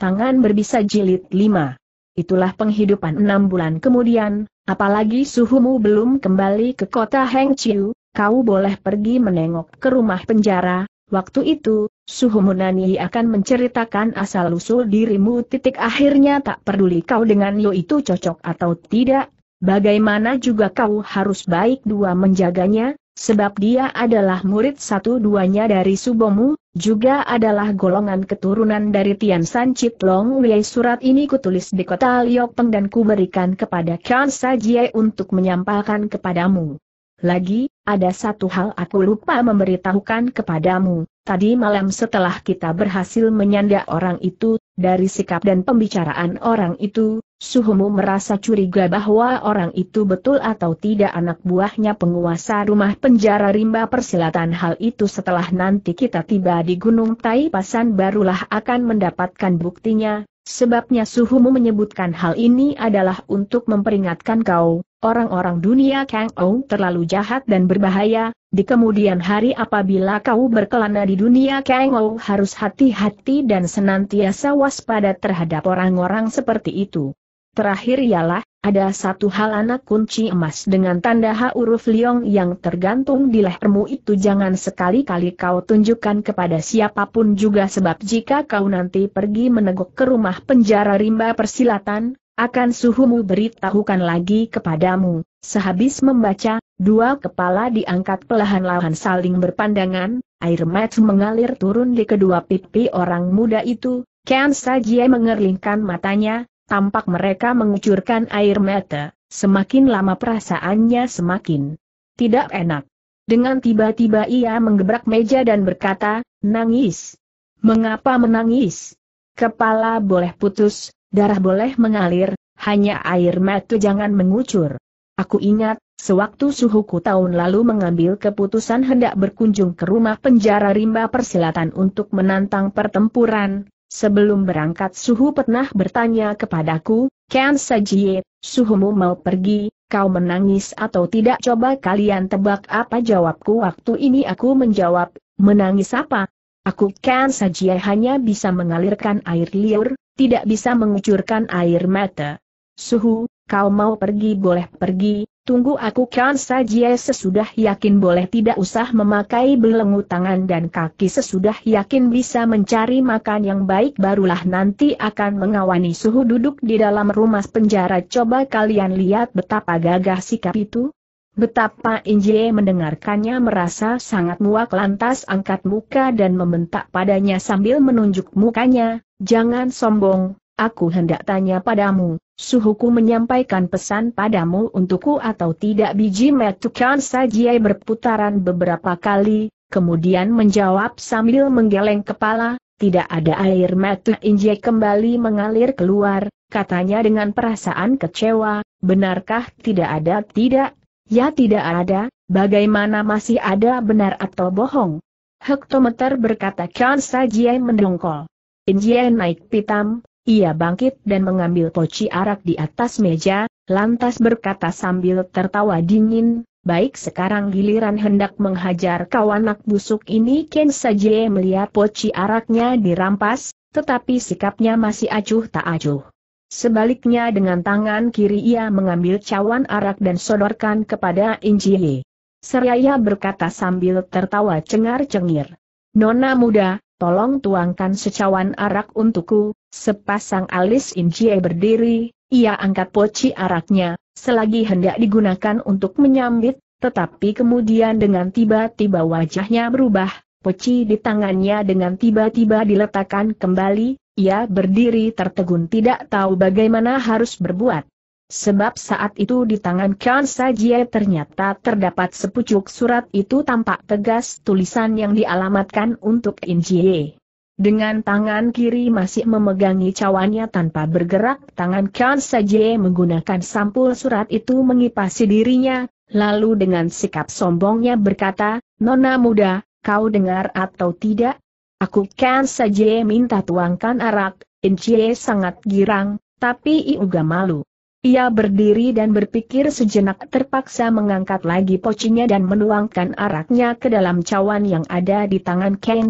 Tangan berbisa jilid 5. Itulah penghidupan enam bulan kemudian, apalagi suhumu belum kembali ke kota Hengqiu, kau boleh pergi menengok ke rumah penjara, waktu itu, suhumu Nani akan menceritakan asal-usul dirimu titik akhirnya tak peduli kau dengan yo itu cocok atau tidak, bagaimana juga kau harus baik dua menjaganya, sebab dia adalah murid satu-duanya dari Subomu, juga adalah golongan keturunan dari Tian San Chit Long Wei. Surat ini kutulis di kota Liopeng dan kuberikan kepada Kan Sajie untuk menyampaikan kepadamu. Lagi, ada satu hal aku lupa memberitahukan kepadamu, tadi malam setelah kita berhasil menyanda orang itu, dari sikap dan pembicaraan orang itu, Suhumu merasa curiga bahwa orang itu betul atau tidak anak buahnya penguasa rumah penjara rimba persilatan hal itu setelah nanti kita tiba di Gunung Tai pasan barulah akan mendapatkan buktinya, sebabnya Suhumu menyebutkan hal ini adalah untuk memperingatkan kau, orang-orang dunia Kang Ou terlalu jahat dan berbahaya, di kemudian hari apabila kau berkelana di dunia Kang Ou harus hati-hati dan senantiasa waspada terhadap orang-orang seperti itu. Terakhir ialah, ada satu hal anak kunci emas dengan tanda huruf liong yang tergantung di lehermu itu jangan sekali-kali kau tunjukkan kepada siapapun juga sebab jika kau nanti pergi meneguk ke rumah penjara rimba persilatan, akan suhumu beritahukan lagi kepadamu. Sehabis membaca, dua kepala diangkat pelahan-lahan saling berpandangan, air mata mengalir turun di kedua pipi orang muda itu, Kian Sajie mengerlingkan matanya, tampak mereka mengucurkan air mata, semakin lama perasaannya semakin tidak enak. Dengan tiba-tiba ia menggebrak meja dan berkata, nangis. Mengapa menangis? Kepala boleh putus, darah boleh mengalir, hanya air mata jangan mengucur. Aku ingat, sewaktu suhuku tahun lalu mengambil keputusan hendak berkunjung ke rumah penjara rimba persilatan untuk menantang pertempuran, Sebelum berangkat Suhu pernah bertanya kepadaku, Ken Sajie, Suhumu mau pergi, kau menangis atau tidak coba kalian tebak apa jawabku waktu ini aku menjawab, menangis apa? Aku Ken Sajie hanya bisa mengalirkan air liur, tidak bisa mengucurkan air mata. Suhu, Kau mau pergi boleh pergi, tunggu aku kan saja sesudah yakin boleh tidak usah memakai belenggu tangan dan kaki sesudah yakin bisa mencari makan yang baik barulah nanti akan mengawani suhu duduk di dalam rumah penjara coba kalian lihat betapa gagah sikap itu. Betapa Inje mendengarkannya merasa sangat muak lantas angkat muka dan membentak padanya sambil menunjuk mukanya, jangan sombong, aku hendak tanya padamu, Suhuku menyampaikan pesan padamu untukku atau tidak biji metukan sajiai berputaran beberapa kali, kemudian menjawab sambil menggeleng kepala, tidak ada air metu injek kembali mengalir keluar, katanya dengan perasaan kecewa, benarkah tidak ada tidak? Ya tidak ada, bagaimana masih ada benar atau bohong? Hektometer berkata kansajie Sajie mendongkol. Injie naik pitam, ia bangkit dan mengambil poci arak di atas meja, lantas berkata sambil tertawa dingin, Baik sekarang giliran hendak menghajar kawan anak busuk ini Ken saja melihat poci araknya dirampas, tetapi sikapnya masih acuh tak acuh. Sebaliknya dengan tangan kiri ia mengambil cawan arak dan sodorkan kepada Injiye. Seraya berkata sambil tertawa cengar-cengir. Nona muda, tolong tuangkan secawan arak untukku, Sepasang alis Injie berdiri, ia angkat poci araknya, selagi hendak digunakan untuk menyambit, tetapi kemudian dengan tiba-tiba wajahnya berubah, poci di tangannya dengan tiba-tiba diletakkan kembali, ia berdiri tertegun tidak tahu bagaimana harus berbuat. Sebab saat itu di tangan Kansa Sajie ternyata terdapat sepucuk surat itu tampak tegas tulisan yang dialamatkan untuk Injie. Dengan tangan kiri masih memegangi cawannya tanpa bergerak, tangan Kan saja menggunakan sampul surat itu mengipasi dirinya, lalu dengan sikap sombongnya berkata, Nona muda, kau dengar atau tidak? Aku Kan saja minta tuangkan arak, Incie sangat girang, tapi Iuga malu. Ia berdiri dan berpikir sejenak terpaksa mengangkat lagi pocinya dan menuangkan araknya ke dalam cawan yang ada di tangan Ken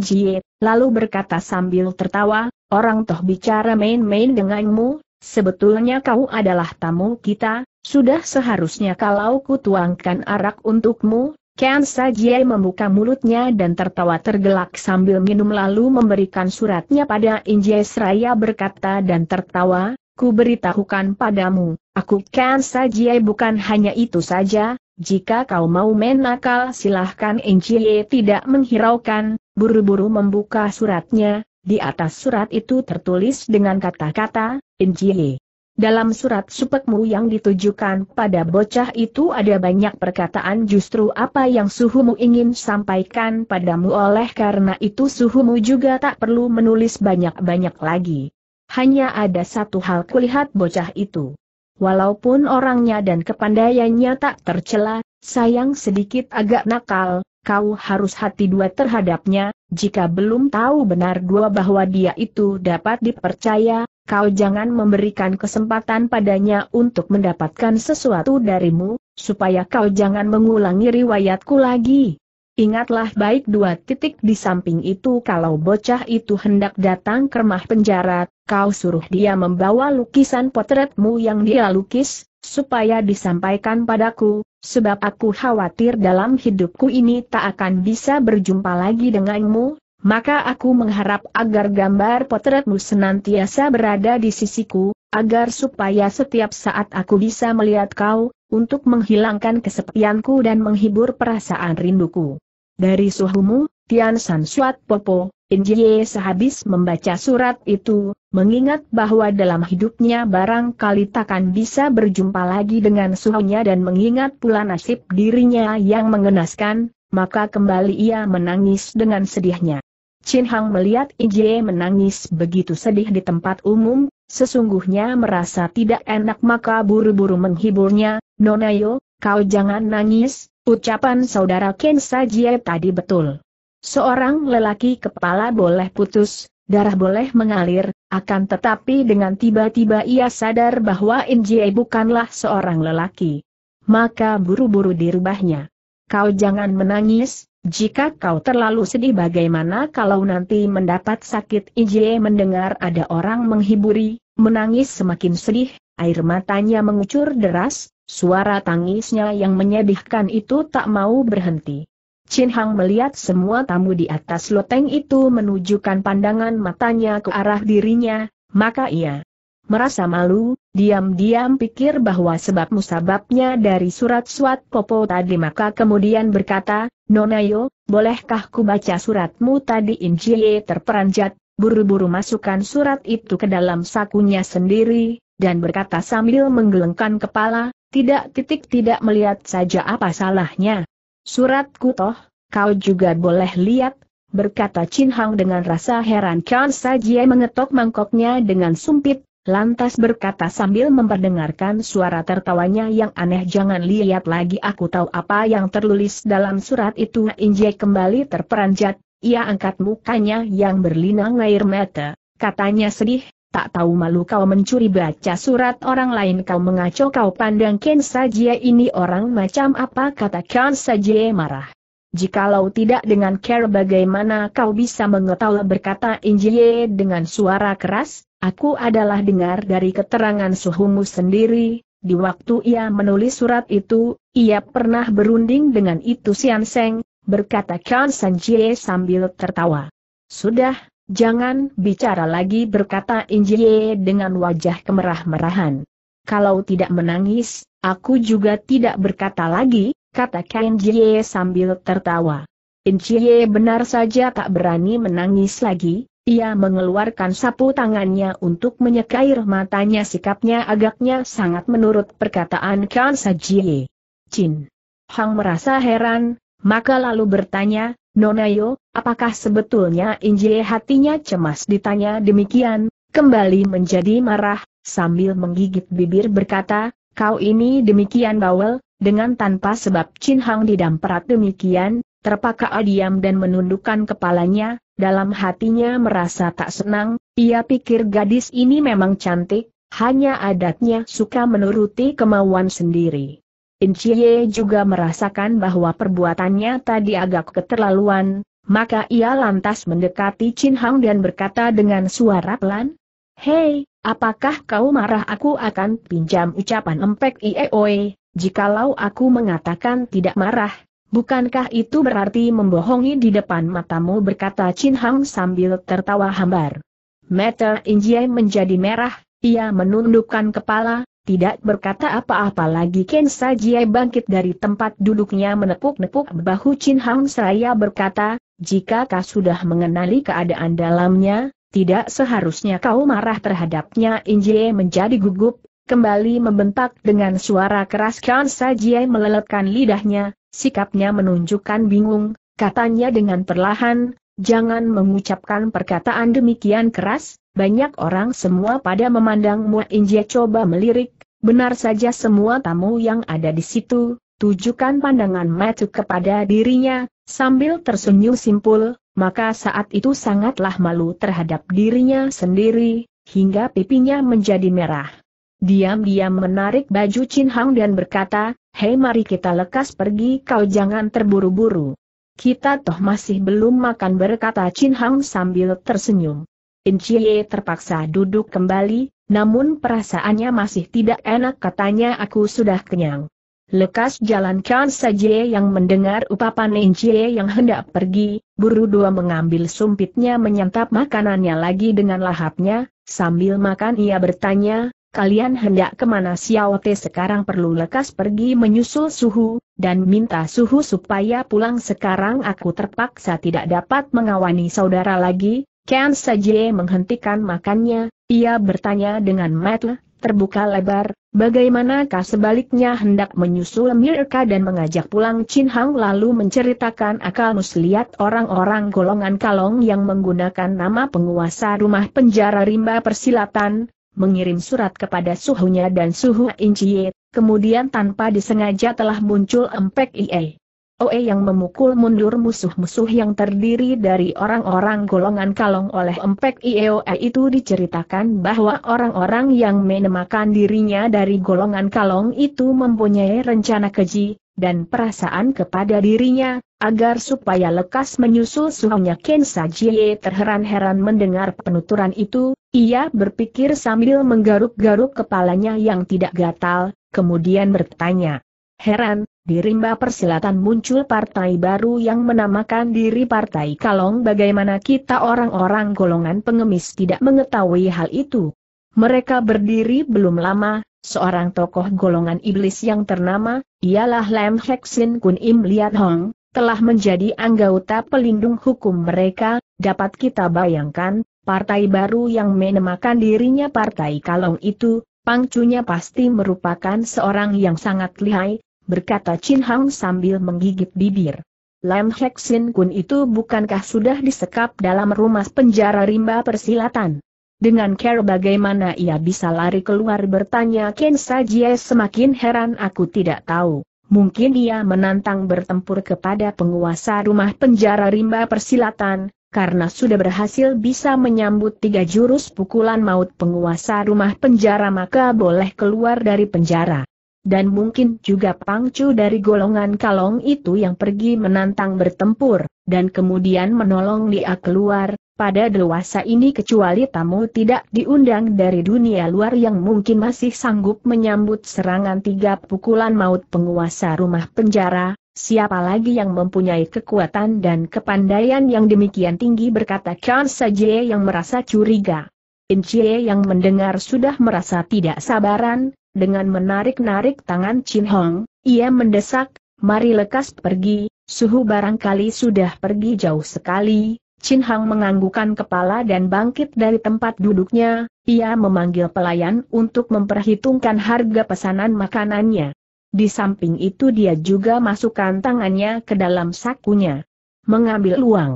lalu berkata sambil tertawa, orang toh bicara main-main denganmu, sebetulnya kau adalah tamu kita, sudah seharusnya kalau ku tuangkan arak untukmu, Ken Sajie membuka mulutnya dan tertawa tergelak sambil minum lalu memberikan suratnya pada Injai Seraya berkata dan tertawa, ku beritahukan padamu, aku kan saja bukan hanya itu saja, jika kau mau menakal silahkan Enciye tidak menghiraukan, buru-buru membuka suratnya, di atas surat itu tertulis dengan kata-kata, Enciye. Dalam surat supekmu yang ditujukan pada bocah itu ada banyak perkataan justru apa yang suhumu ingin sampaikan padamu oleh karena itu suhumu juga tak perlu menulis banyak-banyak lagi. Hanya ada satu hal kulihat bocah itu. Walaupun orangnya dan kepandaiannya tak tercela, sayang sedikit agak nakal, kau harus hati dua terhadapnya, jika belum tahu benar dua bahwa dia itu dapat dipercaya, kau jangan memberikan kesempatan padanya untuk mendapatkan sesuatu darimu, supaya kau jangan mengulangi riwayatku lagi. Ingatlah baik dua titik di samping itu kalau bocah itu hendak datang ke rumah penjara, kau suruh dia membawa lukisan potretmu yang dia lukis, supaya disampaikan padaku, sebab aku khawatir dalam hidupku ini tak akan bisa berjumpa lagi denganmu, maka aku mengharap agar gambar potretmu senantiasa berada di sisiku, agar supaya setiap saat aku bisa melihat kau, untuk menghilangkan kesepianku dan menghibur perasaan rinduku. Dari suhumu, Tian San Suat Popo, Injie sehabis membaca surat itu, mengingat bahwa dalam hidupnya barangkali takkan bisa berjumpa lagi dengan suhunya dan mengingat pula nasib dirinya yang mengenaskan, maka kembali ia menangis dengan sedihnya. Chin Hang melihat Injie menangis begitu sedih di tempat umum, sesungguhnya merasa tidak enak maka buru-buru menghiburnya, Nonayo, kau jangan nangis, Ucapan saudara Ken Sajie tadi betul. Seorang lelaki kepala boleh putus, darah boleh mengalir, akan tetapi dengan tiba-tiba ia sadar bahwa Injie bukanlah seorang lelaki. Maka buru-buru dirubahnya. Kau jangan menangis, jika kau terlalu sedih bagaimana kalau nanti mendapat sakit Injie mendengar ada orang menghiburi, menangis semakin sedih, air matanya mengucur deras, Suara tangisnya yang menyedihkan itu tak mau berhenti. Chin Hang melihat semua tamu di atas loteng itu menunjukkan pandangan matanya ke arah dirinya, maka ia merasa malu, diam-diam pikir bahwa sebab musababnya dari surat suat Popo tadi maka kemudian berkata, Nonayo, bolehkah ku baca suratmu tadi jie terperanjat, buru-buru masukkan surat itu ke dalam sakunya sendiri, dan berkata sambil menggelengkan kepala, tidak titik tidak melihat saja apa salahnya. Surat kutoh, kau juga boleh lihat, berkata Chin Hang dengan rasa heran Kan Sajie mengetok mangkoknya dengan sumpit, lantas berkata sambil memperdengarkan suara tertawanya yang aneh jangan lihat lagi aku tahu apa yang terlulis dalam surat itu Injek kembali terperanjat, ia angkat mukanya yang berlinang air mata, katanya sedih, Tak tahu malu kau mencuri baca surat orang lain kau mengacau kau pandang Ken Sajie ini orang macam apa kata Ken Sajie marah. Jikalau tidak dengan care bagaimana kau bisa mengetahui berkata Injie dengan suara keras, aku adalah dengar dari keterangan suhumu sendiri, di waktu ia menulis surat itu, ia pernah berunding dengan itu Sian Seng, berkata Ken Sanjie sambil tertawa. Sudah, Jangan bicara lagi berkata Injie dengan wajah kemerah-merahan. Kalau tidak menangis, aku juga tidak berkata lagi, kata Injie sambil tertawa. Injie benar saja tak berani menangis lagi, ia mengeluarkan sapu tangannya untuk menyekair matanya sikapnya agaknya sangat menurut perkataan Kan Jie. Chin. Hang merasa heran, maka lalu bertanya, Nonayo, apakah sebetulnya Injie hatinya cemas ditanya demikian, kembali menjadi marah, sambil menggigit bibir berkata, kau ini demikian bawel, dengan tanpa sebab Chin Hang didamperat demikian, terpaka diam dan menundukkan kepalanya, dalam hatinya merasa tak senang, ia pikir gadis ini memang cantik, hanya adatnya suka menuruti kemauan sendiri. Inciye juga merasakan bahwa perbuatannya tadi agak keterlaluan, maka ia lantas mendekati Chin Hang dan berkata dengan suara pelan, Hei, apakah kau marah aku akan pinjam ucapan empek ieoe, jikalau aku mengatakan tidak marah, bukankah itu berarti membohongi di depan matamu berkata Chin Hang sambil tertawa hambar. Meta Inciye menjadi merah, ia menundukkan kepala, tidak berkata apa-apa lagi Ken Sajie bangkit dari tempat duduknya menepuk-nepuk bahu Chin Hang Seraya berkata, jika kau sudah mengenali keadaan dalamnya, tidak seharusnya kau marah terhadapnya Injie menjadi gugup, kembali membentak dengan suara keras Ken Sajie meleletkan lidahnya, sikapnya menunjukkan bingung, katanya dengan perlahan, jangan mengucapkan perkataan demikian keras, banyak orang semua pada memandang Mua Injia coba melirik, benar saja semua tamu yang ada di situ, tujukan pandangan mata kepada dirinya, sambil tersenyum simpul, maka saat itu sangatlah malu terhadap dirinya sendiri, hingga pipinya menjadi merah. Diam-diam menarik baju Chin Hang dan berkata, Hei mari kita lekas pergi kau jangan terburu-buru. Kita toh masih belum makan berkata Chin Hang sambil tersenyum. Incie terpaksa duduk kembali, namun perasaannya masih tidak enak katanya aku sudah kenyang. Lekas jalankan saja yang mendengar upapan Incie yang hendak pergi, buru dua mengambil sumpitnya menyantap makanannya lagi dengan lahapnya, sambil makan ia bertanya, kalian hendak kemana Siawate sekarang perlu lekas pergi menyusul suhu, dan minta suhu supaya pulang sekarang aku terpaksa tidak dapat mengawani saudara lagi, Ken Sajie menghentikan makannya, ia bertanya dengan mata terbuka lebar, bagaimanakah sebaliknya hendak menyusul Mirka dan mengajak pulang Chin Hang lalu menceritakan akal muslihat orang-orang golongan kalong yang menggunakan nama penguasa rumah penjara rimba persilatan, mengirim surat kepada suhunya dan suhu inciye, kemudian tanpa disengaja telah muncul Empek Ie. Oe yang memukul mundur musuh-musuh yang terdiri dari orang-orang golongan kalong oleh Empek Ioe itu diceritakan bahwa orang-orang yang menemakan dirinya dari golongan kalong itu mempunyai rencana keji, dan perasaan kepada dirinya, agar supaya lekas menyusul suhunya Ken Jie terheran-heran mendengar penuturan itu, ia berpikir sambil menggaruk-garuk kepalanya yang tidak gatal, kemudian bertanya. Heran, di rimba persilatan muncul partai baru yang menamakan diri Partai Kalong bagaimana kita orang-orang golongan pengemis tidak mengetahui hal itu. Mereka berdiri belum lama, seorang tokoh golongan iblis yang ternama, ialah Lam Heksin Kun Im Liat Hong, telah menjadi anggota pelindung hukum mereka, dapat kita bayangkan, partai baru yang menamakan dirinya Partai Kalong itu, pangcunya pasti merupakan seorang yang sangat lihai, berkata Chin Hang sambil menggigit bibir. Lam Hek Sin Kun itu bukankah sudah disekap dalam rumah penjara rimba persilatan? Dengan care bagaimana ia bisa lari keluar bertanya Ken Sajie semakin heran aku tidak tahu. Mungkin ia menantang bertempur kepada penguasa rumah penjara rimba persilatan, karena sudah berhasil bisa menyambut tiga jurus pukulan maut penguasa rumah penjara maka boleh keluar dari penjara dan mungkin juga pangcu dari golongan kalong itu yang pergi menantang bertempur, dan kemudian menolong dia keluar, pada dewasa ini kecuali tamu tidak diundang dari dunia luar yang mungkin masih sanggup menyambut serangan tiga pukulan maut penguasa rumah penjara, siapa lagi yang mempunyai kekuatan dan kepandaian yang demikian tinggi berkata Kan Sajie yang merasa curiga. Incie yang mendengar sudah merasa tidak sabaran, dengan menarik-narik tangan Chin Hong, ia mendesak, mari lekas pergi, suhu barangkali sudah pergi jauh sekali. Chin Hong menganggukan kepala dan bangkit dari tempat duduknya, ia memanggil pelayan untuk memperhitungkan harga pesanan makanannya. Di samping itu dia juga masukkan tangannya ke dalam sakunya. Mengambil uang.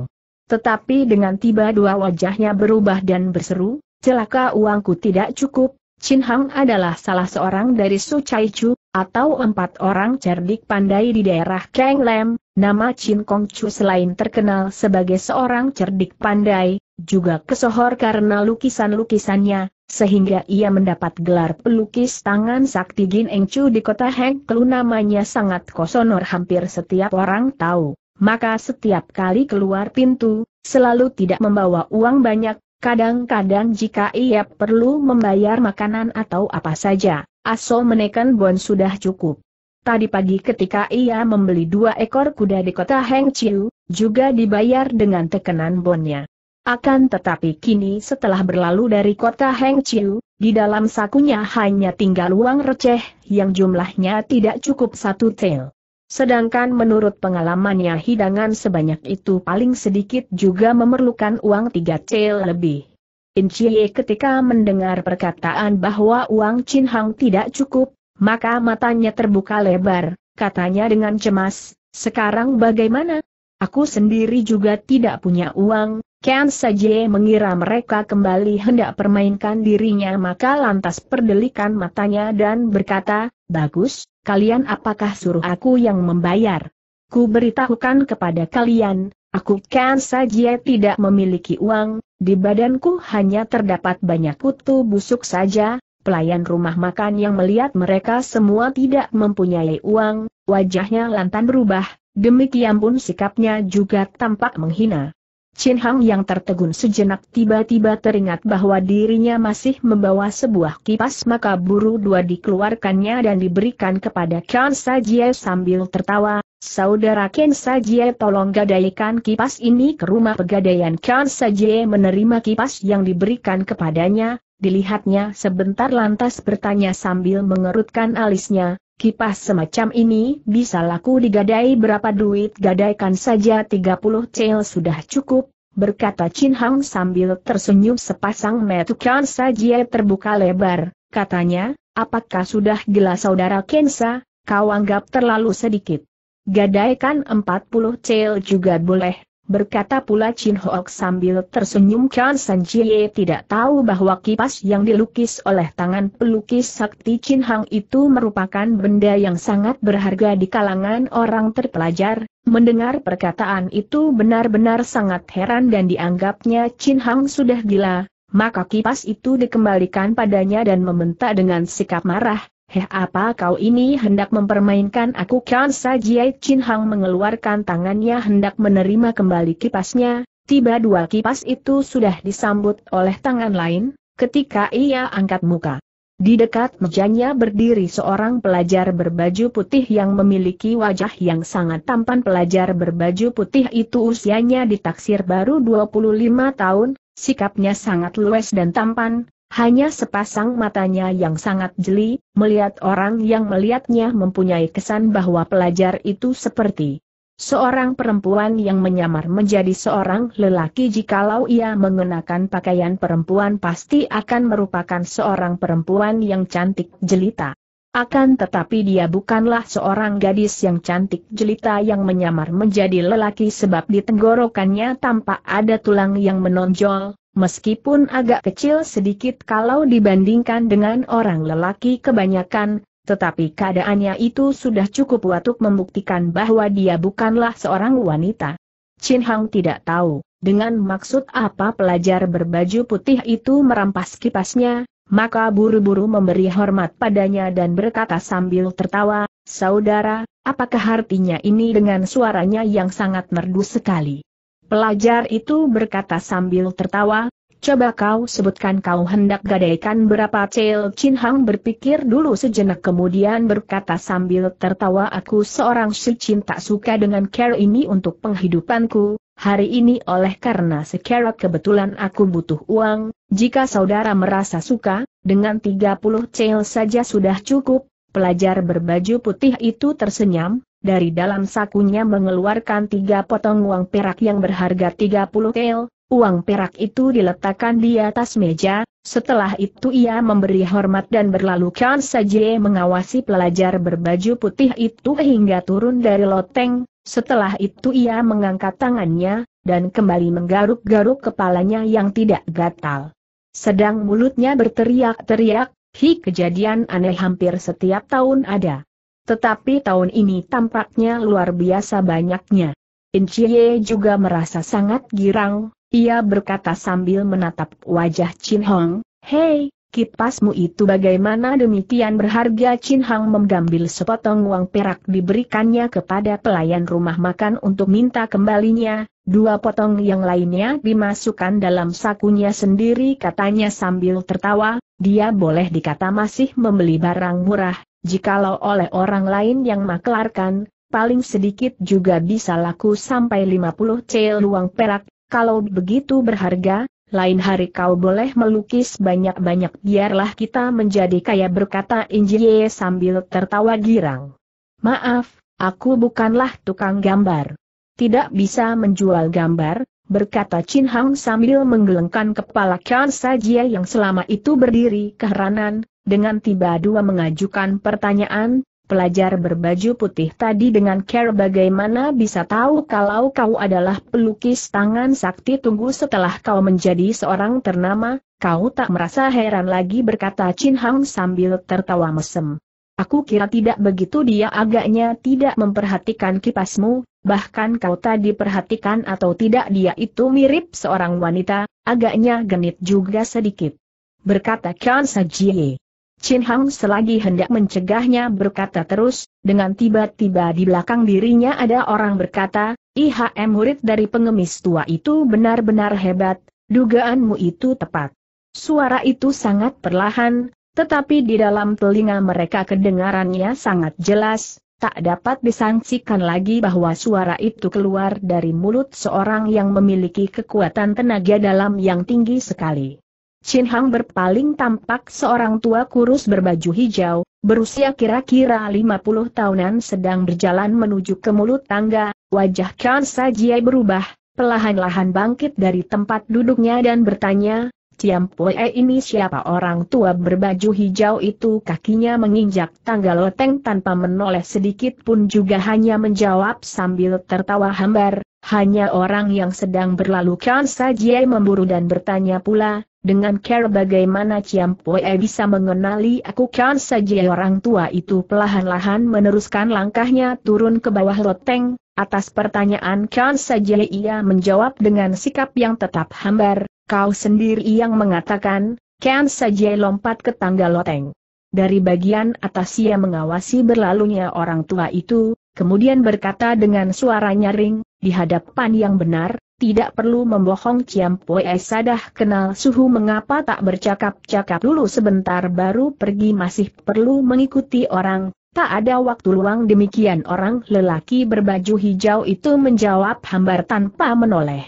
Tetapi dengan tiba dua wajahnya berubah dan berseru, celaka uangku tidak cukup, Chin Hang adalah salah seorang dari Su Chai Chu, atau empat orang cerdik pandai di daerah Kang Lam. Nama Chin Kong Chu selain terkenal sebagai seorang cerdik pandai, juga kesohor karena lukisan-lukisannya, sehingga ia mendapat gelar pelukis tangan sakti Gin Eng Chu di kota Heng Klu namanya sangat kosonor hampir setiap orang tahu. Maka setiap kali keluar pintu, selalu tidak membawa uang banyak, Kadang-kadang jika ia perlu membayar makanan atau apa saja, Aso menekan bon sudah cukup. Tadi pagi ketika ia membeli dua ekor kuda di kota Heng Chiu, juga dibayar dengan tekenan bonnya. Akan tetapi kini setelah berlalu dari kota Heng Chiu, di dalam sakunya hanya tinggal uang receh yang jumlahnya tidak cukup satu tel. Sedangkan menurut pengalamannya hidangan sebanyak itu paling sedikit juga memerlukan uang 3C lebih. Chie ketika mendengar perkataan bahwa uang Chin Hang tidak cukup, maka matanya terbuka lebar, katanya dengan cemas, sekarang bagaimana? Aku sendiri juga tidak punya uang, Kian Sajie mengira mereka kembali hendak permainkan dirinya maka lantas perdelikan matanya dan berkata, bagus, kalian apakah suruh aku yang membayar? Ku beritahukan kepada kalian, aku kan saja tidak memiliki uang, di badanku hanya terdapat banyak kutu busuk saja, pelayan rumah makan yang melihat mereka semua tidak mempunyai uang, wajahnya lantan berubah, demikian pun sikapnya juga tampak menghina. Chin Hang yang tertegun sejenak tiba-tiba teringat bahwa dirinya masih membawa sebuah kipas maka buru dua dikeluarkannya dan diberikan kepada Kian Sajie sambil tertawa, Saudara Ken Sajie tolong gadaikan kipas ini ke rumah pegadaian Kian Sajie menerima kipas yang diberikan kepadanya, dilihatnya sebentar lantas bertanya sambil mengerutkan alisnya, Kipas semacam ini bisa laku digadai berapa duit gadaikan saja 30 cel sudah cukup, berkata Chin Hang sambil tersenyum sepasang metukan saja terbuka lebar, katanya, apakah sudah gila saudara Kensa, kau anggap terlalu sedikit. Gadaikan 40 cel juga boleh, Berkata pula Chin Hoak sambil tersenyum Kan San Jie tidak tahu bahwa kipas yang dilukis oleh tangan pelukis sakti Chin Hang itu merupakan benda yang sangat berharga di kalangan orang terpelajar. Mendengar perkataan itu benar-benar sangat heran dan dianggapnya Chin Hang sudah gila, maka kipas itu dikembalikan padanya dan membentak dengan sikap marah, Heh apa kau ini hendak mempermainkan aku kan sajiai Chin Hang mengeluarkan tangannya hendak menerima kembali kipasnya, tiba dua kipas itu sudah disambut oleh tangan lain, ketika ia angkat muka. Di dekat mejanya berdiri seorang pelajar berbaju putih yang memiliki wajah yang sangat tampan pelajar berbaju putih itu usianya ditaksir baru 25 tahun, sikapnya sangat luwes dan tampan, hanya sepasang matanya yang sangat jeli, melihat orang yang melihatnya mempunyai kesan bahwa pelajar itu seperti seorang perempuan yang menyamar menjadi seorang lelaki jikalau ia mengenakan pakaian perempuan pasti akan merupakan seorang perempuan yang cantik jelita. Akan tetapi dia bukanlah seorang gadis yang cantik jelita yang menyamar menjadi lelaki sebab di tenggorokannya tampak ada tulang yang menonjol, Meskipun agak kecil sedikit kalau dibandingkan dengan orang lelaki kebanyakan, tetapi keadaannya itu sudah cukup untuk membuktikan bahwa dia bukanlah seorang wanita. Chin Hang tidak tahu dengan maksud apa pelajar berbaju putih itu merampas kipasnya, maka buru-buru memberi hormat padanya dan berkata sambil tertawa, Saudara, apakah artinya ini dengan suaranya yang sangat merdu sekali? Pelajar itu berkata sambil tertawa, coba kau sebutkan kau hendak gadaikan berapa Cel Chin Hang berpikir dulu sejenak kemudian berkata sambil tertawa aku seorang Chin tak suka dengan care ini untuk penghidupanku, hari ini oleh karena secara kebetulan aku butuh uang, jika saudara merasa suka, dengan 30 Cel saja sudah cukup, pelajar berbaju putih itu tersenyum dari dalam sakunya mengeluarkan tiga potong uang perak yang berharga 30 tel. uang perak itu diletakkan di atas meja, setelah itu ia memberi hormat dan berlalu Chan Sajie mengawasi pelajar berbaju putih itu hingga turun dari loteng, setelah itu ia mengangkat tangannya, dan kembali menggaruk-garuk kepalanya yang tidak gatal. Sedang mulutnya berteriak-teriak, hi kejadian aneh hampir setiap tahun ada. Tetapi tahun ini tampaknya luar biasa banyaknya. Inciye juga merasa sangat girang, ia berkata sambil menatap wajah Chin Hong, Hei, kipasmu itu bagaimana demikian berharga Chin Hong mengambil sepotong uang perak diberikannya kepada pelayan rumah makan untuk minta kembalinya, dua potong yang lainnya dimasukkan dalam sakunya sendiri katanya sambil tertawa, dia boleh dikata masih membeli barang murah, Jikalau oleh orang lain yang maklarkan, paling sedikit juga bisa laku sampai 50 cel uang perak, kalau begitu berharga, lain hari kau boleh melukis banyak-banyak biarlah kita menjadi kaya berkata Injie sambil tertawa girang. Maaf, aku bukanlah tukang gambar. Tidak bisa menjual gambar, berkata Chin Hang sambil menggelengkan kepala Kian saja yang selama itu berdiri keheranan, dengan tiba dua mengajukan pertanyaan, pelajar berbaju putih tadi dengan care bagaimana bisa tahu kalau kau adalah pelukis tangan sakti tunggu setelah kau menjadi seorang ternama, kau tak merasa heran lagi berkata Chin Hang sambil tertawa mesem. Aku kira tidak begitu dia agaknya tidak memperhatikan kipasmu, bahkan kau tadi perhatikan atau tidak dia itu mirip seorang wanita, agaknya genit juga sedikit. Berkata Kyan Sajie. Chin Hang selagi hendak mencegahnya berkata terus, dengan tiba-tiba di belakang dirinya ada orang berkata, IHM murid dari pengemis tua itu benar-benar hebat, dugaanmu itu tepat. Suara itu sangat perlahan, tetapi di dalam telinga mereka kedengarannya sangat jelas, tak dapat disangsikan lagi bahwa suara itu keluar dari mulut seorang yang memiliki kekuatan tenaga dalam yang tinggi sekali. Chin Hang berpaling tampak seorang tua kurus berbaju hijau, berusia kira-kira 50 tahunan sedang berjalan menuju ke mulut tangga, wajah Kan Sajie berubah, pelahan-lahan bangkit dari tempat duduknya dan bertanya, Ciam Pue ini siapa orang tua berbaju hijau itu kakinya menginjak tangga loteng tanpa menoleh sedikit pun juga hanya menjawab sambil tertawa hambar, hanya orang yang sedang berlalu kan saja memburu dan bertanya pula, dengan care bagaimana Ciam Poe bisa mengenali aku kan saja orang tua itu pelahan-lahan meneruskan langkahnya turun ke bawah loteng, atas pertanyaan kan saja ia menjawab dengan sikap yang tetap hambar, kau sendiri yang mengatakan, kan saja lompat ke tangga loteng. Dari bagian atas ia mengawasi berlalunya orang tua itu, kemudian berkata dengan suara nyaring, di hadapan yang benar, tidak perlu membohong Ciam Poe sadah kenal suhu mengapa tak bercakap-cakap dulu sebentar baru pergi masih perlu mengikuti orang, tak ada waktu luang demikian orang lelaki berbaju hijau itu menjawab hambar tanpa menoleh.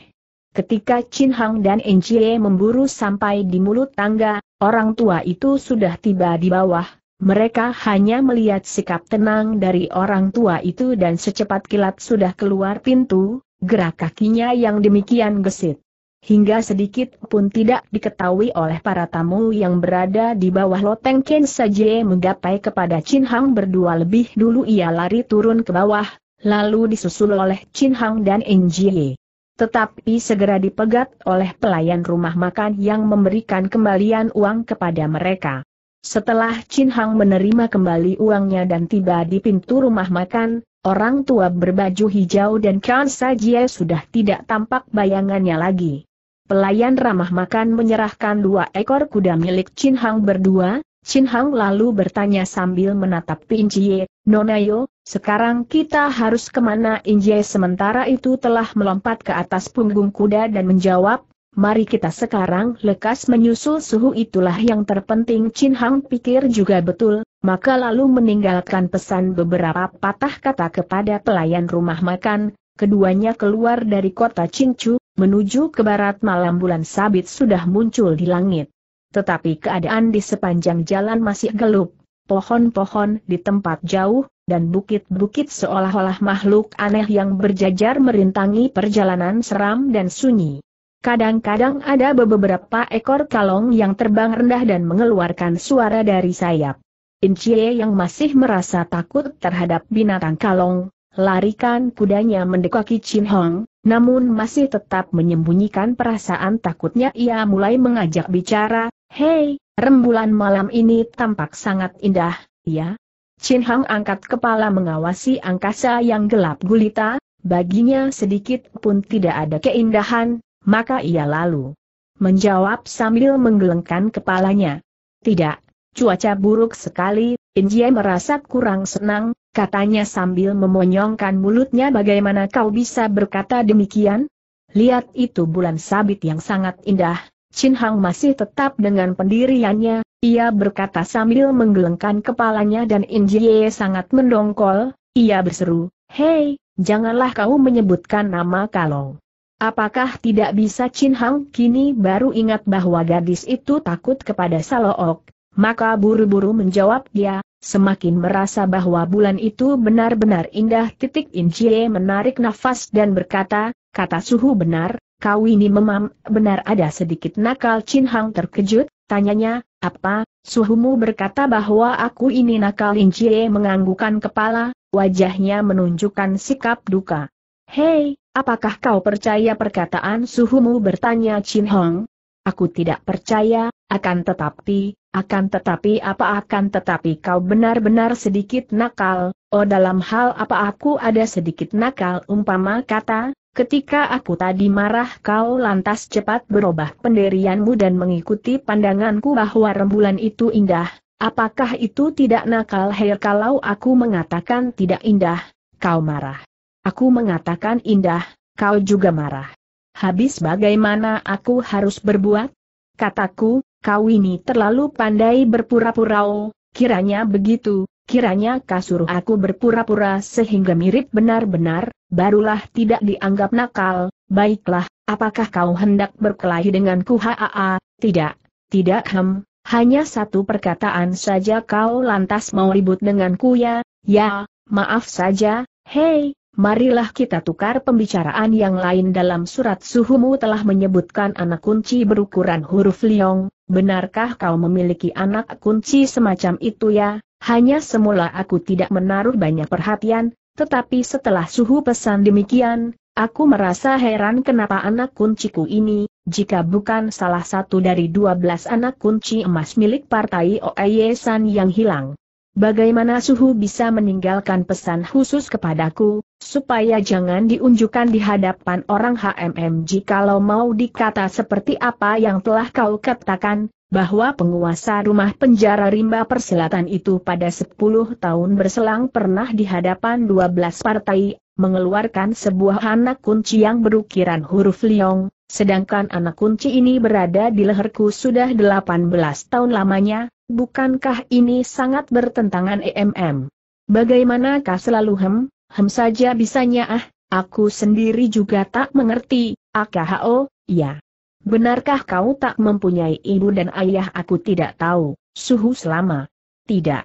Ketika Chin Hang dan Enjie memburu sampai di mulut tangga, orang tua itu sudah tiba di bawah, mereka hanya melihat sikap tenang dari orang tua itu dan secepat kilat sudah keluar pintu, gerak kakinya yang demikian gesit. Hingga sedikit pun tidak diketahui oleh para tamu yang berada di bawah loteng Ken Sajie menggapai kepada Chin Hang berdua lebih dulu ia lari turun ke bawah, lalu disusul oleh Chin Hang dan Eng Jie. Tetapi segera dipegat oleh pelayan rumah makan yang memberikan kembalian uang kepada mereka. Setelah Chin Hang menerima kembali uangnya dan tiba di pintu rumah makan, orang tua berbaju hijau dan Kang Sajie sudah tidak tampak bayangannya lagi. Pelayan ramah makan menyerahkan dua ekor kuda milik Chin Hang berdua, Chin Hang lalu bertanya sambil menatap Pin Jie, Nonayo, sekarang kita harus kemana Injie sementara itu telah melompat ke atas punggung kuda dan menjawab, Mari kita sekarang lekas menyusul suhu itulah yang terpenting Chin Hang pikir juga betul, maka lalu meninggalkan pesan beberapa patah kata kepada pelayan rumah makan, keduanya keluar dari kota Chinchu, menuju ke barat malam bulan sabit sudah muncul di langit. Tetapi keadaan di sepanjang jalan masih gelap, pohon-pohon di tempat jauh, dan bukit-bukit seolah-olah makhluk aneh yang berjajar merintangi perjalanan seram dan sunyi. Kadang-kadang ada beberapa ekor kalong yang terbang rendah dan mengeluarkan suara dari sayap. Incie yang masih merasa takut terhadap binatang kalong, larikan kudanya mendekati Chin Hong, namun masih tetap menyembunyikan perasaan takutnya ia mulai mengajak bicara, Hei, rembulan malam ini tampak sangat indah, ya? Chin Hong angkat kepala mengawasi angkasa yang gelap gulita, baginya sedikit pun tidak ada keindahan, maka ia lalu menjawab sambil menggelengkan kepalanya. Tidak, cuaca buruk sekali, Injie merasa kurang senang, katanya sambil memonyongkan mulutnya bagaimana kau bisa berkata demikian? Lihat itu bulan sabit yang sangat indah, Chin Hang masih tetap dengan pendiriannya, ia berkata sambil menggelengkan kepalanya dan Injie sangat mendongkol, ia berseru, Hei, janganlah kau menyebutkan nama Kalong. Apakah tidak bisa Chin Hang kini baru ingat bahwa gadis itu takut kepada Salook? Maka buru-buru menjawab dia, semakin merasa bahwa bulan itu benar-benar indah. Titik In Incie menarik nafas dan berkata, kata suhu benar, kau ini memam, benar ada sedikit nakal Chin Hang terkejut, tanyanya, apa, suhumu berkata bahwa aku ini nakal In Incie menganggukan kepala, wajahnya menunjukkan sikap duka. Hei, Apakah kau percaya perkataan suhumu bertanya Chin Hong? Aku tidak percaya, akan tetapi, akan tetapi apa akan tetapi kau benar-benar sedikit nakal, oh dalam hal apa aku ada sedikit nakal umpama kata, ketika aku tadi marah kau lantas cepat berubah pendirianmu dan mengikuti pandanganku bahwa rembulan itu indah, apakah itu tidak nakal Hei kalau aku mengatakan tidak indah, kau marah. Aku mengatakan indah, kau juga marah. Habis bagaimana aku harus berbuat? Kataku, kau ini terlalu pandai berpura-pura oh, kiranya begitu, kiranya kasur aku berpura-pura sehingga mirip benar-benar, barulah tidak dianggap nakal, baiklah, apakah kau hendak berkelahi denganku haa, tidak, tidak hem, hanya satu perkataan saja kau lantas mau ribut denganku ya, ya, maaf saja, hei, Marilah kita tukar pembicaraan yang lain dalam surat suhumu telah menyebutkan anak kunci berukuran huruf liong, benarkah kau memiliki anak kunci semacam itu ya? Hanya semula aku tidak menaruh banyak perhatian, tetapi setelah suhu pesan demikian, Aku merasa heran kenapa anak kunciku ini, jika bukan salah satu dari dua belas anak kunci emas milik partai Oeyesan yang hilang. Bagaimana Suhu bisa meninggalkan pesan khusus kepadaku, supaya jangan diunjukkan di hadapan orang HMM jikalau mau dikata seperti apa yang telah kau katakan, bahwa penguasa rumah penjara rimba persilatan itu pada 10 tahun berselang pernah di hadapan 12 partai, mengeluarkan sebuah anak kunci yang berukiran huruf liong, sedangkan anak kunci ini berada di leherku sudah 18 tahun lamanya, bukankah ini sangat bertentangan EMM? Bagaimanakah selalu hem? Hem saja bisanya ah, aku sendiri juga tak mengerti, AKHO, oh, ya. Benarkah kau tak mempunyai ibu dan ayah aku tidak tahu, suhu selama? Tidak.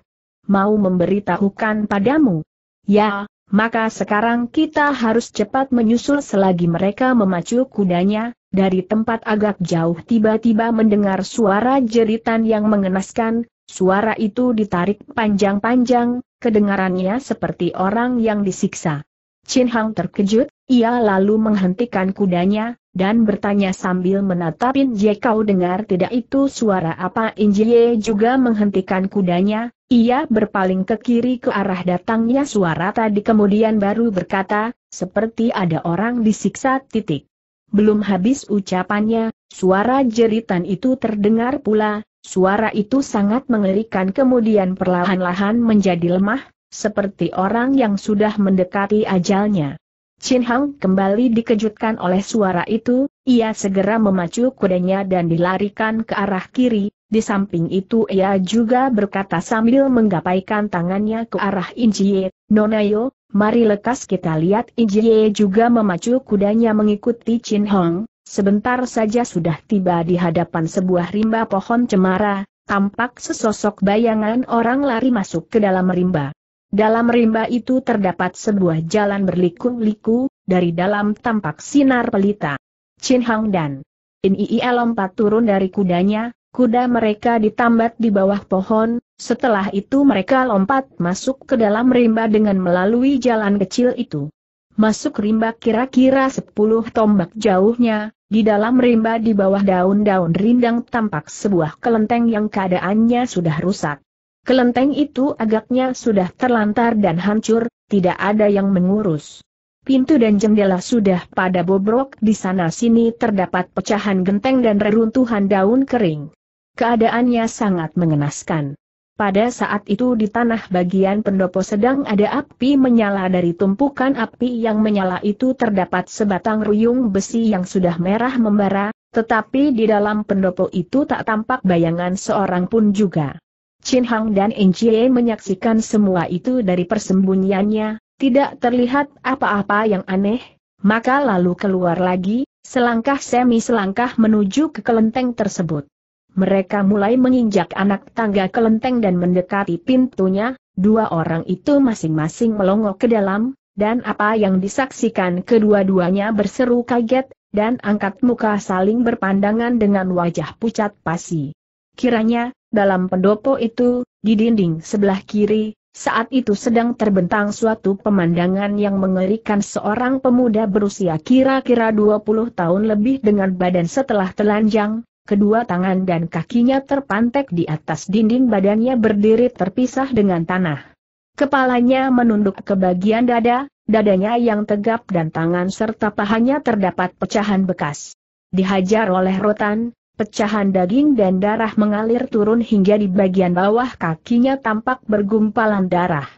Mau memberitahukan padamu? Ya, maka sekarang kita harus cepat menyusul selagi mereka memacu kudanya, dari tempat agak jauh tiba-tiba mendengar suara jeritan yang mengenaskan, suara itu ditarik panjang-panjang, kedengarannya seperti orang yang disiksa. Chin Hang terkejut, ia lalu menghentikan kudanya, dan bertanya sambil menatapin Jie kau dengar tidak itu suara apa In Jie juga menghentikan kudanya, ia berpaling ke kiri ke arah datangnya suara tadi kemudian baru berkata, seperti ada orang disiksa titik. Belum habis ucapannya, suara jeritan itu terdengar pula, Suara itu sangat mengerikan kemudian perlahan-lahan menjadi lemah, seperti orang yang sudah mendekati ajalnya. Chin Hang kembali dikejutkan oleh suara itu, ia segera memacu kudanya dan dilarikan ke arah kiri, di samping itu ia juga berkata sambil menggapaikan tangannya ke arah Injie, Nonayo, mari lekas kita lihat Injie juga memacu kudanya mengikuti Chin Hong. Sebentar saja sudah tiba di hadapan sebuah rimba pohon cemara, tampak sesosok bayangan orang lari masuk ke dalam rimba. Dalam rimba itu terdapat sebuah jalan berliku-liku, dari dalam tampak sinar pelita. Chin Hang dan Nii lompat turun dari kudanya, kuda mereka ditambat di bawah pohon, setelah itu mereka lompat masuk ke dalam rimba dengan melalui jalan kecil itu. Masuk rimba kira-kira 10 tombak jauhnya, di dalam rimba di bawah daun-daun rindang tampak sebuah kelenteng yang keadaannya sudah rusak. Kelenteng itu agaknya sudah terlantar dan hancur, tidak ada yang mengurus. Pintu dan jendela sudah pada bobrok di sana-sini terdapat pecahan genteng dan reruntuhan daun kering. Keadaannya sangat mengenaskan. Pada saat itu di tanah bagian pendopo sedang ada api menyala dari tumpukan api yang menyala itu terdapat sebatang ruyung besi yang sudah merah membara, tetapi di dalam pendopo itu tak tampak bayangan seorang pun juga. Chin Hang dan Enjie menyaksikan semua itu dari persembunyiannya, tidak terlihat apa-apa yang aneh, maka lalu keluar lagi, selangkah semi selangkah menuju ke kelenteng tersebut. Mereka mulai menginjak anak tangga kelenteng dan mendekati pintunya, dua orang itu masing-masing melongok ke dalam, dan apa yang disaksikan kedua-duanya berseru kaget, dan angkat muka saling berpandangan dengan wajah pucat pasi. Kiranya, dalam pendopo itu, di dinding sebelah kiri, saat itu sedang terbentang suatu pemandangan yang mengerikan seorang pemuda berusia kira-kira 20 tahun lebih dengan badan setelah telanjang, kedua tangan dan kakinya terpantek di atas dinding badannya berdiri terpisah dengan tanah. Kepalanya menunduk ke bagian dada, dadanya yang tegap dan tangan serta pahanya terdapat pecahan bekas. Dihajar oleh rotan, pecahan daging dan darah mengalir turun hingga di bagian bawah kakinya tampak bergumpalan darah.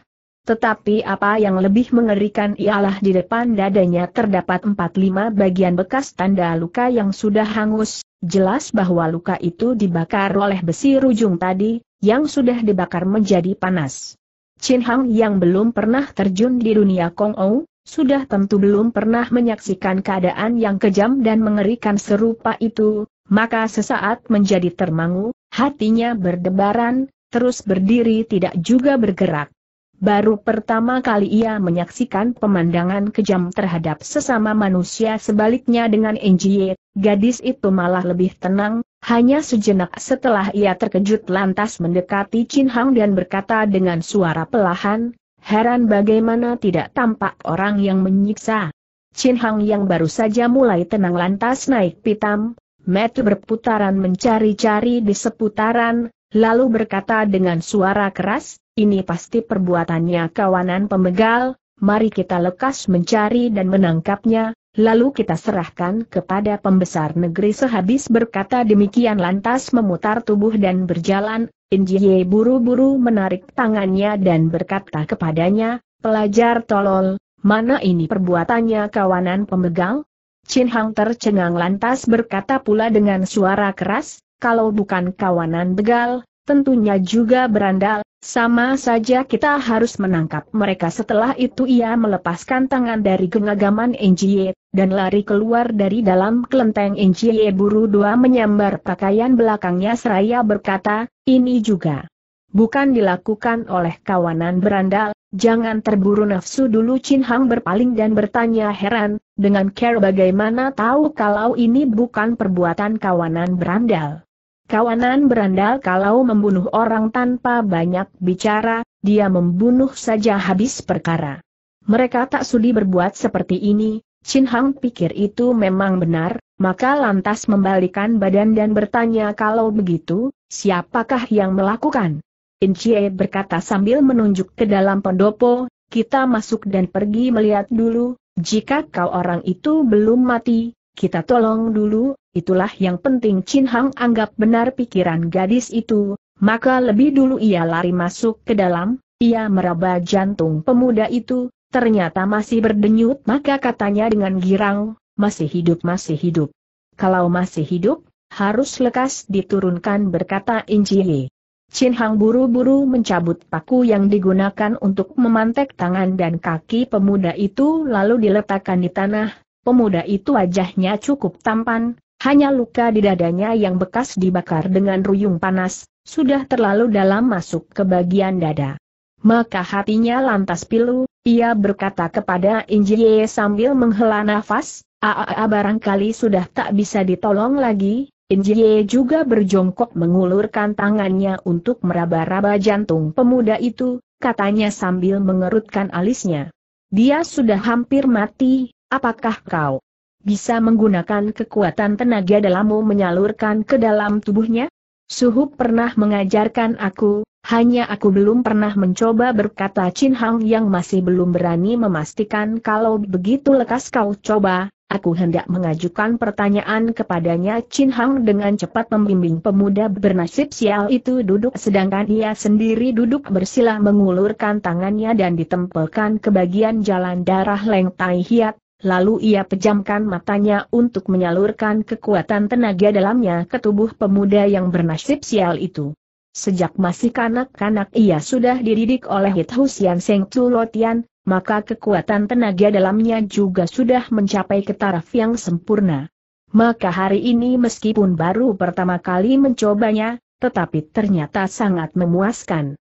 Tetapi apa yang lebih mengerikan ialah di depan dadanya terdapat empat lima bagian bekas tanda luka yang sudah hangus, jelas bahwa luka itu dibakar oleh besi rujung tadi, yang sudah dibakar menjadi panas. Chin Hang yang belum pernah terjun di dunia Kong Ou, sudah tentu belum pernah menyaksikan keadaan yang kejam dan mengerikan serupa itu, maka sesaat menjadi termangu, hatinya berdebaran, terus berdiri tidak juga bergerak. Baru pertama kali ia menyaksikan pemandangan kejam terhadap sesama manusia sebaliknya dengan Enjie, gadis itu malah lebih tenang, hanya sejenak setelah ia terkejut lantas mendekati Chin Hang dan berkata dengan suara pelahan, heran bagaimana tidak tampak orang yang menyiksa. Chin Hang yang baru saja mulai tenang lantas naik pitam, metu berputaran mencari-cari di seputaran, lalu berkata dengan suara keras, ini pasti perbuatannya kawanan pembegal, mari kita lekas mencari dan menangkapnya, lalu kita serahkan kepada pembesar negeri sehabis berkata demikian lantas memutar tubuh dan berjalan, Injie buru-buru menarik tangannya dan berkata kepadanya, pelajar tolol, mana ini perbuatannya kawanan pembegal? Chin Hang tercengang lantas berkata pula dengan suara keras, kalau bukan kawanan begal, tentunya juga berandal, sama saja kita harus menangkap mereka setelah itu ia melepaskan tangan dari genggaman Enjie, dan lari keluar dari dalam kelenteng Enjie buru dua menyambar pakaian belakangnya seraya berkata, ini juga. Bukan dilakukan oleh kawanan berandal, Jangan terburu nafsu dulu Chin Hang berpaling dan bertanya heran, dengan care bagaimana tahu kalau ini bukan perbuatan kawanan berandal. Kawanan berandal kalau membunuh orang tanpa banyak bicara, dia membunuh saja habis perkara. Mereka tak sudi berbuat seperti ini, Chin Hang pikir itu memang benar, maka lantas membalikan badan dan bertanya kalau begitu, siapakah yang melakukan? Chie berkata sambil menunjuk ke dalam pendopo, kita masuk dan pergi melihat dulu, jika kau orang itu belum mati, kita tolong dulu, itulah yang penting Chin Hang anggap benar pikiran gadis itu, maka lebih dulu ia lari masuk ke dalam, ia meraba jantung pemuda itu, ternyata masih berdenyut maka katanya dengan girang, masih hidup masih hidup. Kalau masih hidup, harus lekas diturunkan berkata Inji Chin Hang buru-buru mencabut paku yang digunakan untuk memantek tangan dan kaki pemuda itu lalu diletakkan di tanah, pemuda itu wajahnya cukup tampan, hanya luka di dadanya yang bekas dibakar dengan ruyung panas, sudah terlalu dalam masuk ke bagian dada. Maka hatinya lantas pilu, ia berkata kepada Injie sambil menghela nafas, Aa barangkali sudah tak bisa ditolong lagi, Injie juga berjongkok mengulurkan tangannya untuk meraba-raba jantung pemuda itu, katanya sambil mengerutkan alisnya. Dia sudah hampir mati, apakah kau bisa menggunakan kekuatan tenaga dalammu menyalurkan ke dalam tubuhnya? Suhu pernah mengajarkan aku, hanya aku belum pernah mencoba berkata Chin Hang yang masih belum berani memastikan kalau begitu lekas kau coba, aku hendak mengajukan pertanyaan kepadanya Chin Hang dengan cepat membimbing pemuda bernasib sial itu duduk sedangkan ia sendiri duduk bersila mengulurkan tangannya dan ditempelkan ke bagian jalan darah Leng Tai Hiat, lalu ia pejamkan matanya untuk menyalurkan kekuatan tenaga dalamnya ke tubuh pemuda yang bernasib sial itu. Sejak masih kanak-kanak ia sudah dididik oleh Hit Husian Seng Tulotian, maka kekuatan tenaga dalamnya juga sudah mencapai ketaraf yang sempurna. Maka hari ini meskipun baru pertama kali mencobanya, tetapi ternyata sangat memuaskan.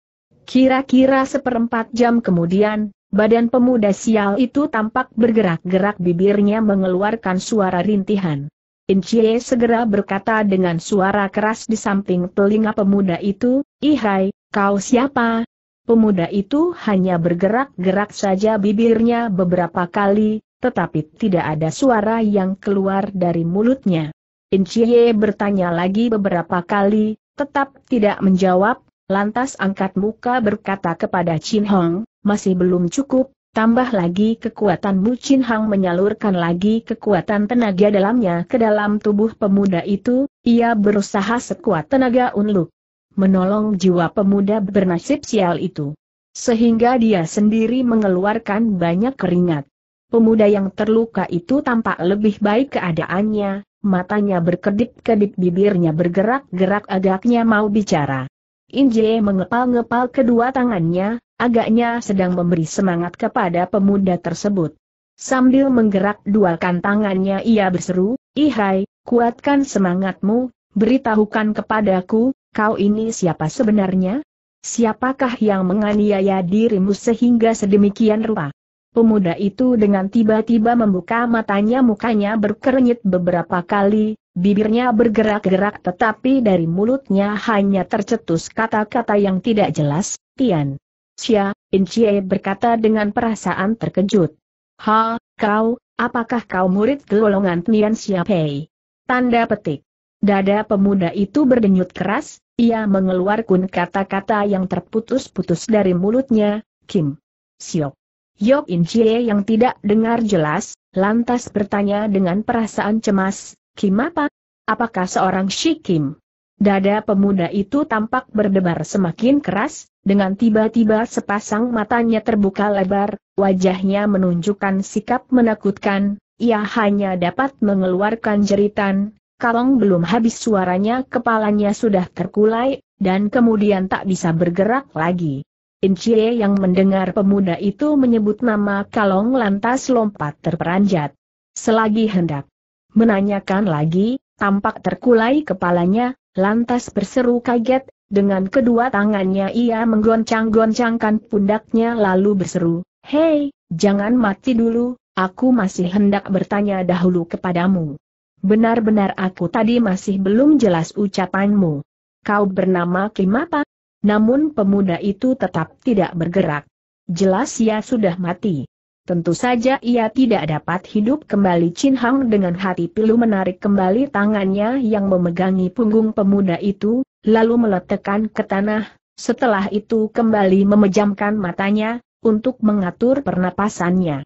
Kira-kira seperempat jam kemudian, Badan pemuda sial itu tampak bergerak-gerak bibirnya mengeluarkan suara rintihan. Incie segera berkata dengan suara keras di samping telinga pemuda itu, Ihai, kau siapa? Pemuda itu hanya bergerak-gerak saja bibirnya beberapa kali, tetapi tidak ada suara yang keluar dari mulutnya. Incie bertanya lagi beberapa kali, tetap tidak menjawab, lantas angkat muka berkata kepada Chin Hong, masih belum cukup, tambah lagi kekuatan Mu Chin Hang menyalurkan lagi kekuatan tenaga dalamnya ke dalam tubuh pemuda itu, ia berusaha sekuat tenaga unluk menolong jiwa pemuda bernasib sial itu. Sehingga dia sendiri mengeluarkan banyak keringat. Pemuda yang terluka itu tampak lebih baik keadaannya, matanya berkedip-kedip bibirnya bergerak-gerak agaknya mau bicara. Injie mengepal-ngepal kedua tangannya, agaknya sedang memberi semangat kepada pemuda tersebut. Sambil menggerak dua kantangannya ia berseru, Ihai, kuatkan semangatmu, beritahukan kepadaku, kau ini siapa sebenarnya? Siapakah yang menganiaya dirimu sehingga sedemikian rupa? Pemuda itu dengan tiba-tiba membuka matanya mukanya berkerenyit beberapa kali, bibirnya bergerak-gerak tetapi dari mulutnya hanya tercetus kata-kata yang tidak jelas, Tian. Xia, Inchie berkata dengan perasaan terkejut. Ha, kau, apakah kau murid golongan Tian Xiaopei? Tanda petik. Dada pemuda itu berdenyut keras, ia mengeluarkan kata-kata yang terputus-putus dari mulutnya, Kim. Siok. Yok Inchie yang tidak dengar jelas, lantas bertanya dengan perasaan cemas, Kim apa? Apakah seorang Shi Kim? Dada pemuda itu tampak berdebar semakin keras, dengan tiba-tiba sepasang matanya terbuka lebar, wajahnya menunjukkan sikap menakutkan, ia hanya dapat mengeluarkan jeritan, kalong belum habis suaranya kepalanya sudah terkulai, dan kemudian tak bisa bergerak lagi. Incie yang mendengar pemuda itu menyebut nama Kalong lantas lompat terperanjat. Selagi hendak menanyakan lagi, tampak terkulai kepalanya, lantas berseru kaget, dengan kedua tangannya ia menggoncang-goncangkan pundaknya lalu berseru, Hei, jangan mati dulu, aku masih hendak bertanya dahulu kepadamu. Benar-benar aku tadi masih belum jelas ucapanmu. Kau bernama Kimapa? Namun pemuda itu tetap tidak bergerak. Jelas ia sudah mati. Tentu saja ia tidak dapat hidup kembali Chin Hang dengan hati pilu menarik kembali tangannya yang memegangi punggung pemuda itu, lalu meletakkan ke tanah, setelah itu kembali memejamkan matanya, untuk mengatur pernapasannya.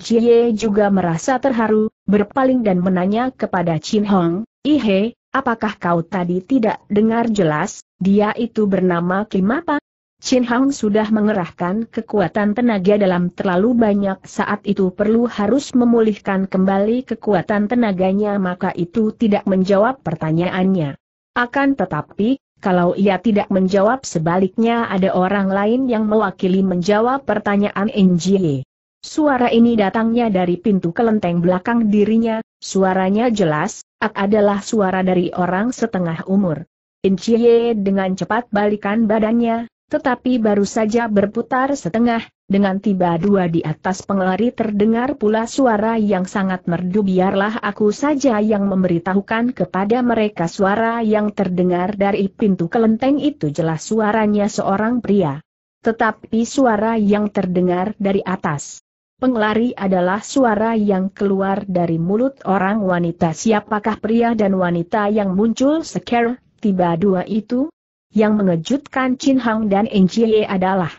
Chie juga merasa terharu, berpaling dan menanya kepada Chin Hong, Ihe, apakah kau tadi tidak dengar jelas, dia itu bernama Kim apa? Chin Hang sudah mengerahkan kekuatan tenaga dalam terlalu banyak saat itu perlu harus memulihkan kembali kekuatan tenaganya maka itu tidak menjawab pertanyaannya. Akan tetapi, kalau ia tidak menjawab sebaliknya ada orang lain yang mewakili menjawab pertanyaan NGY. Suara ini datangnya dari pintu kelenteng belakang dirinya, suaranya jelas, ak adalah suara dari orang setengah umur. Incie dengan cepat balikan badannya, tetapi baru saja berputar setengah, dengan tiba dua di atas pengelari terdengar pula suara yang sangat merdu biarlah aku saja yang memberitahukan kepada mereka suara yang terdengar dari pintu kelenteng itu jelas suaranya seorang pria. Tetapi suara yang terdengar dari atas. Pengelari adalah suara yang keluar dari mulut orang wanita siapakah pria dan wanita yang muncul sekarang, tiba dua itu, yang mengejutkan Chin Hang dan Enjie adalah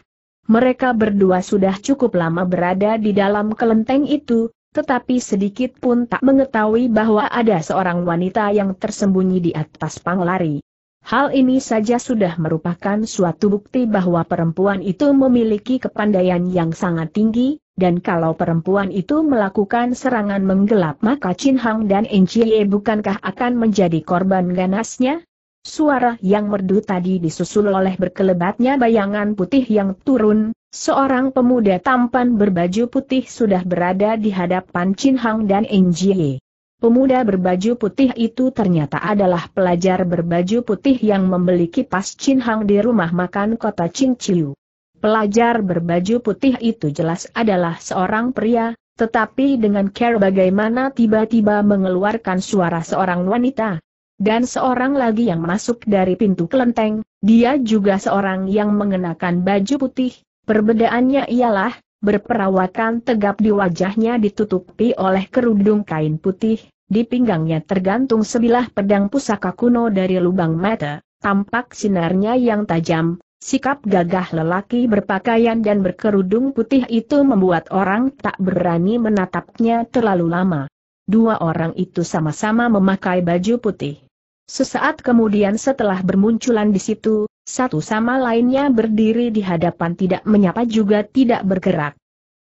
mereka berdua sudah cukup lama berada di dalam kelenteng itu, tetapi sedikit pun tak mengetahui bahwa ada seorang wanita yang tersembunyi di atas panglari. Hal ini saja sudah merupakan suatu bukti bahwa perempuan itu memiliki kepandaian yang sangat tinggi, dan kalau perempuan itu melakukan serangan menggelap maka Chin Hang dan Enjie bukankah akan menjadi korban ganasnya? Suara yang merdu tadi disusul oleh berkelebatnya bayangan putih yang turun, seorang pemuda tampan berbaju putih sudah berada di hadapan Chin Hang dan Eng Jie. Pemuda berbaju putih itu ternyata adalah pelajar berbaju putih yang membeli kipas Chin Hang di rumah makan kota Chin Chiu. Pelajar berbaju putih itu jelas adalah seorang pria, tetapi dengan care bagaimana tiba-tiba mengeluarkan suara seorang wanita, dan seorang lagi yang masuk dari pintu kelenteng, dia juga seorang yang mengenakan baju putih, perbedaannya ialah, berperawakan tegap di wajahnya ditutupi oleh kerudung kain putih, di pinggangnya tergantung sebilah pedang pusaka kuno dari lubang mata, tampak sinarnya yang tajam, sikap gagah lelaki berpakaian dan berkerudung putih itu membuat orang tak berani menatapnya terlalu lama. Dua orang itu sama-sama memakai baju putih. Sesaat kemudian setelah bermunculan di situ, satu sama lainnya berdiri di hadapan tidak menyapa juga tidak bergerak.